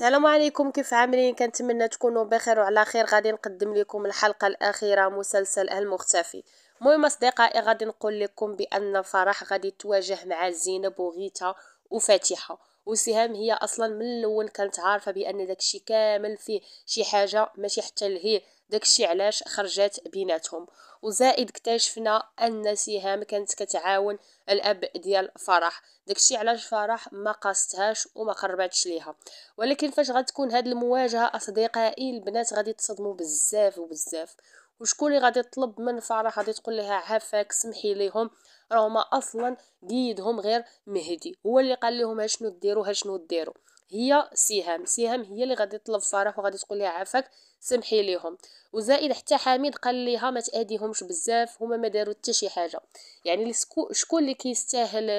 السلام عليكم كيف عاملين كنتمنى تكونوا بخير وعلى خير غادي نقدم لكم الحلقه الاخيره مسلسل المختفي المهم اصدقائي غادي نقول لكم بان فرح غادي تواجه مع زينب وغيتا وفاتحه وسهام هي اصلا من الاول كانت عارفه بان داكشي كامل فيه شي حاجه ماشي حتى لهي داكشي علاش خرجات بيناتهم وزائد اكتشفنا ان سهام كانت كتعاون الاب ديال فرح داكشي علاش فرح ما قاستهاش وما قرباتش ليها ولكن فاش غتكون هاد المواجهه اصدقائي البنات غادي تصدموا بزاف وبزاف وشكون اللي غادي يطلب من فرح غادي تقول لها عافاك سمحي ليهم راهما اصلا قيدهم غير مهدي هو اللي قال لهم شنو ديروا شنو ديروا هي سهام سهام هي اللي غادي تطلب فرح وغادي تقول لها عافاك سمحي ليهم وزائد حتى حميد قال ليها ما تاديهمش بزاف هما ما داروا حتى شي حاجه يعني شكون اللي كيستاهل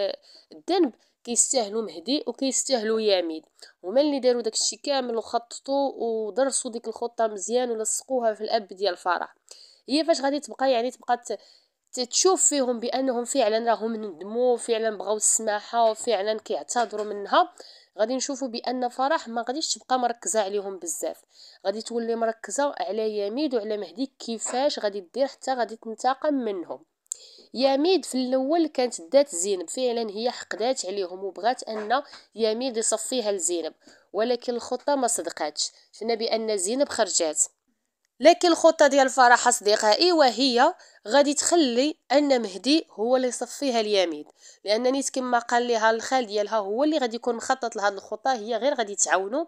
الذنب كيستاهلوا مهدي وكيستاهلوا يامين هما اللي داروا داكشي كامل وخططوا ودرسوا ديك الخطه مزيان ولصقوها في الاب ديال فرح هي فاش غادي تبقى يعني تبقى تشوف فيهم بانهم فعلا راهم ندموا فعلا بغاو السماحه وفعلا كيعتذروا منها غادي نشوفوا بان فرح ما غاديش تبقى مركزه عليهم بزاف غادي تولي مركزه على يميد وعلى مهدي كيفاش غادي دير حتى غادي تنتقم منهم يميد في الاول كانت دات زينب فعلا هي حقدات عليهم وبغات ان يميد يصفيها لزينب ولكن الخطه ما صدقاتش شفنا بان زينب خرجات لكن الخطه ديال فرح اصدقائي وهي غادي تخلي ان مهدي هو اللي يصفيها اليمين لان نيت كما قال لها الخال ديالها هو اللي غادي يكون مخطط لهاد الخطه هي غير غادي تعاونو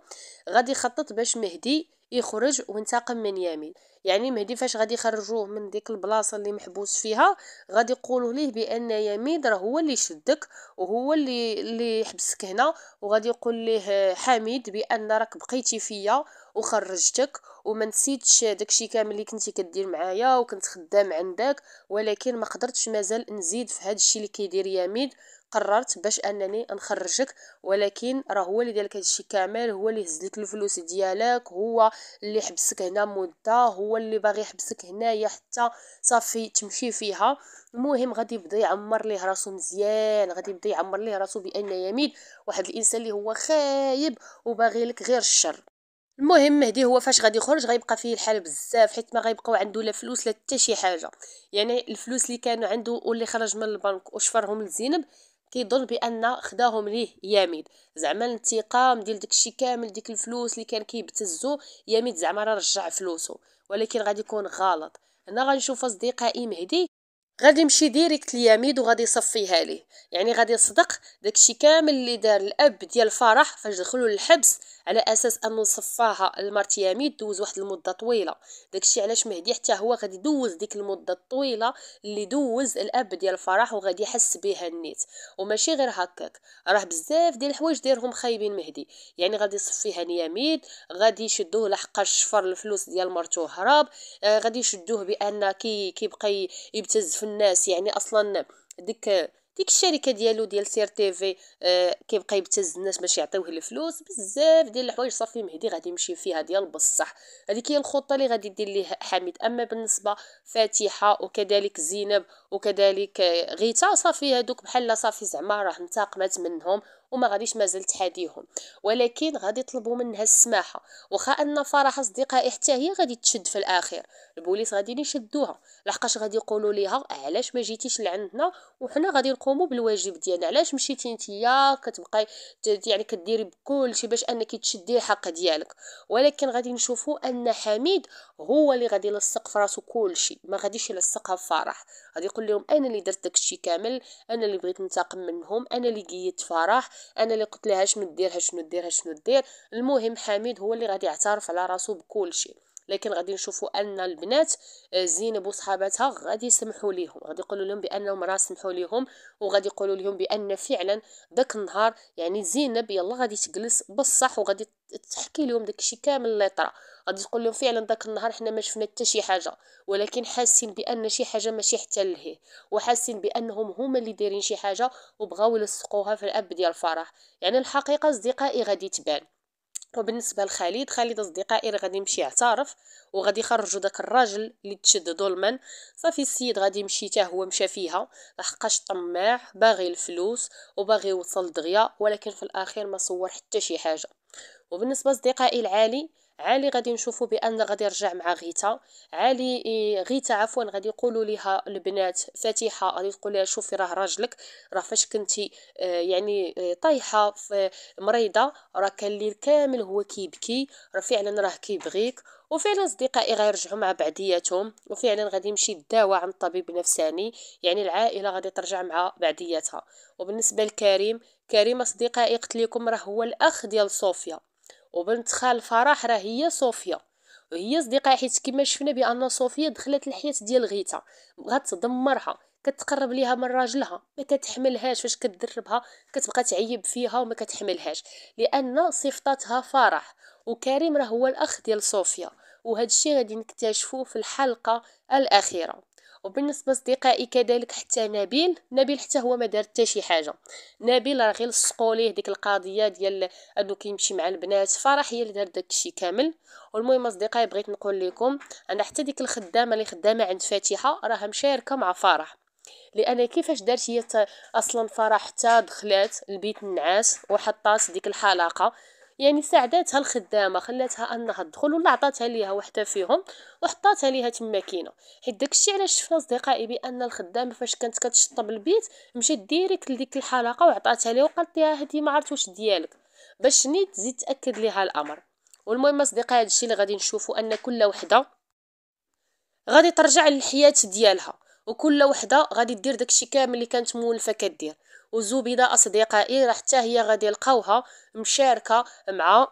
غادي يخطط باش مهدي يخرج وانتقم من يامين يعني مهدي فاش غادي يخرجوه من ديك البلاصه اللي محبوس فيها غادي يقولوا ليه بان يامين راه هو اللي شدك وهو اللي اللي حبسك هنا وغادي يقول ليه حميد بان راك بقيتي فيا وخرجتك وما نسيتش داكشي كامل اللي كنتي كدير معايا وكنت خدام عندك ولكن ما قدرتش مازال نزيد في هذا الشيء اللي كيدير يامين قررت باش انني نخرجك ولكن راه هو اللي دارلك هادشي كامل هو اللي هز لك الفلوس ديالك هو اللي حبسك هنا مده هو اللي باغي يحبسك هنايا حتى صافي تمشي فيها المهم غادي يبدا يعمر ليه راسو مزيان غادي يبدا يعمر ليه راسو بان يمين واحد الانسان اللي هو خايب وباغي لك غير الشر المهم مهدي هو فاش غادي يخرج غيبقى فيه الحال بزاف حيت ما غيبقاو عنده لا فلوس لا حتى شي حاجه يعني الفلوس اللي كانوا عنده واللي خرج من البنك وشفرهم لزينب كيظن بان خداهم ليه ياميد زعما الانتقام ديال داكشي كامل ديك الفلوس اللي كان كيبتزو ياميد زعما راه رجع فلوسه ولكن غادي يكون غلط هنا غنشوف اصدقائي مهدي غادي يمشي ديريكت لياميد وغادي يصفيها ليه يعني غادي يصدق داكشي كامل اللي دار الاب ديال فرح فاش دخلوا للحبس على اساس ان نصفاها المارتياميد دوز واحد المده طويله داكشي علاش مهدي حتى هو غادي يدوز ديك المده الطويله اللي دوز الاب ديال الفرح وغادي يحس بها النيت وماشي غير هكاك راه بزاف ديال الحوايج دارهم خايبين مهدي يعني غادي يصفيها نياميد غادي يشدوه لحق شفر الفلوس ديال مرتو هرب آه غادي يشدوه بان كي كيبقى يبتز في الناس يعني اصلا ديك ديك الشركه ديالو ديال سير تي في آه كيبقى يبتز الناس باش يعطيوه الفلوس بزاف ديال الحوايج صافي مهدي غادي يمشي فيها ديال بصح هذيك هي الخطه اللي غادي دير ليه حميد اما بالنسبه فاتحه وكذلك زينب وكذلك آه، غيتا صافي هادوك بحال صافي زعما راه انتقمت منهم وما غاديش مازال تحاديهم ولكن غادي يطلبوا منها السماحه واخا ان فرح اصدقائي حتى هي غادي تشد في الاخير البوليس غادي يشدوها لحقاش غادي يقولوا ليها علاش ما جيتيش لعندنا وحنا غادي نقوموا بالواجب ديالنا علاش مشيتي نتيا كتبقاي يعني كديري بكلشي باش انك تشدي الحق ديالك ولكن غادي نشوفوا ان حميد هو اللي غادي يلصق في راسو كلشي ما غاديش يلصقها في فرح غادي يقول لهم انا اللي درت داكشي كامل انا اللي بغيت ننتقم منهم انا اللي قيدت فرح انا اللي قلت لها شنو دير شنو دير شنو دير المهم حميد هو اللي غادي يعترف على راسو بكل شيء لكن غادي نشوفوا ان البنات آه، زينب وصحاباتها غادي يسمحوا ليهم غادي يقولوا لهم بانهم راه سمحوا ليهم وغادي يقولوا لهم بان فعلا داك النهار يعني زينب يلا غادي تجلس بصح وغادي تحكي لهم داكشي كامل اللي طرا غادي تقول لهم فعلا داك النهار حنا ما شفنا حتى شي حاجه ولكن حاسين بان شي حاجه ماشي حتى لهيه وحاسين بانهم هما اللي دايرين شي حاجه وبغاو يلصقوها في الاب ديال الفرح يعني الحقيقه اصدقائي غادي تبان وبالنسبه لخالد خالد اصدقائي غادي يمشي يعترف وغادي يخرجوا داك الراجل اللي تشد ظلما صافي السيد غادي يمشي حتى هو مشى فيها لحقاش طماع باغي الفلوس وباغي يوصل دغيا ولكن في الاخير ما صور حتى شي حاجه وبالنسبه لاصدقائي العالي علي غادي نشوفوا بان غادي يرجع مع غيتا علي غيتا عفوا غادي يقولوا ليها البنات فاتحه غادي تقول لها شوفي راه راجلك راه فاش كنتي آه، يعني آه، طايحه مريضه راه كان الليل كامل هو كيبكي راه فعلا راه كيبغيك وفعلا اصدقائي غيرجعوا مع بعضياتهم وفعلا غادي يمشي الدواء عند طبيب نفساني يعني العائله غادي ترجع مع بعضياتها وبالنسبه لكريم كريم اصدقائي قلت لكم راه هو الاخ ديال صوفيا وبنت خال فرح راه هي صوفيا وهي صديقه حيت كما شفنا بان صوفيا دخلت الحياه ديال غيتا بغات تدمرها كتقرب ليها من راجلها ما كتحملهاش فاش كتدربها كتبقى تعيب فيها وما كتحملهاش لان صفتها فرح وكريم راه هو الاخ ديال صوفيا وهذا الشيء غادي نكتشفوه في الحلقه الاخيره وبالنسبه لاصدقائي كذلك حتى نبيل نبيل حتى هو ما دار حتى شي حاجه نبيل راه غير لصقوا ليه ديك القضيه ديال انه كيمشي مع البنات فرح هي اللي دارت داكشي كامل والمهم اصدقائي بغيت نقول لكم انا حتى ديك الخدامه اللي خدامه عند فاتحه راها مشاركه مع فرح لان كيفاش دارت هي اصلا فرح حتى دخلات البيت النعاس وحطات ديك الحلقه يعني ساعداتها الخدامه خلاتها انها تدخل ولا عطاتها ليها وحده فيهم وحطاتها ليها تما كاينه حيت داكشي علاش شفنا اصدقائي بان الخدامه فاش كانت كتشطب البيت مشات ديريكت لديك الحلقه وعطاتها ليها وقالت ليها هادي ما عرفت واش ديالك باش نيت تزيد تاكد ليها الامر والمهم اصدقائي هادشي اللي غادي نشوفوا ان كل وحده غادي ترجع للحياه ديالها وكل وحده غادي دير داكشي كامل اللي كانت مولفه كدير وزبيده اصدقائي راه حتى هي غادي لقاوها مشاركه مع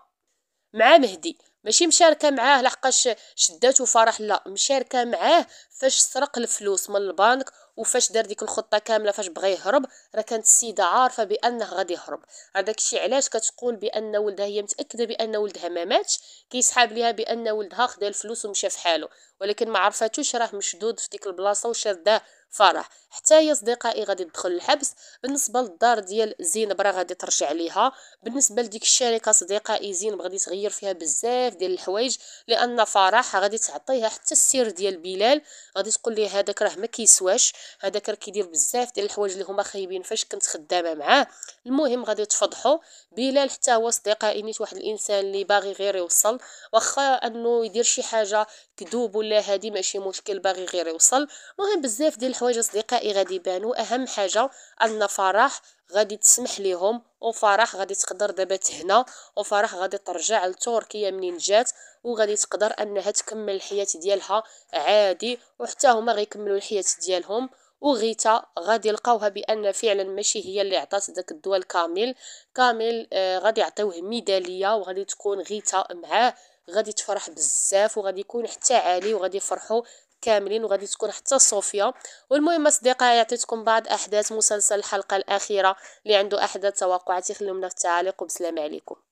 مع مهدي ماشي مشاركه معاه لحقاش شداتو فرح لا مشاركه معاه فاش سرق الفلوس من البنك وفاش دار ديك الخطه كامله فاش بغى يهرب راه كانت السيده عارفه بانه غادي يهرب هذاك الشيء علاش كتقول بان ولدها هي متاكده بان ولدها ما ماتش كيسحاب ليها بان ولدها خدا الفلوس ومشى في حاله ولكن ما عرفاتوش راه مشدود في ديك البلاصه وشاداه فرح حتى هي اصدقائي غادي تدخل الحبس بالنسبه للدار ديال زينب راه غادي ترجع ليها بالنسبه لديك الشركه صديقائي زينب غادي تغير فيها بزاف ديال الحوايج لان فرح غادي تعطيها حتى السر ديال بلال غادي تقول ليه هذاك راه ما كيسواش هذاك راه كيدير بزاف ديال الحوايج اللي هما خايبين فاش كنت خدامه معاه المهم غادي تفضحو بلال حتى هو اصدقائي نيت واحد الانسان اللي باغي غير يوصل واخا انه يدير شي حاجه كذوب ولا هادي ماشي مشكل باغي غير يوصل المهم بزاف ديال الحوايج اصدقائي غادي يبانو اهم حاجه ان فرح غادي تسمح ليهم وفرح غادي تقدر دابا تهنا وفرح غادي ترجع لتركيا منين جات وغادي تقدر انها تكمل الحياه ديالها عادي وحتى هما غيكملوا الحياه ديالهم وغيتا غادي يلقاوها بان فعلا ماشي هي اللي عطات داك الدواء كامل كامل آه غادي يعطيوه ميداليه وغادي تكون غيتا معاه غادي تفرح بزاف وغادي يكون حتى عالي وغادي يفرحوا كاملين وغادي تكون حتى صوفيا والمهم اصدقائي عطيتكم بعض احداث مسلسل الحلقه الاخيره اللي عنده احداث توقعات يخليونا في التعاليق وبسلام عليكم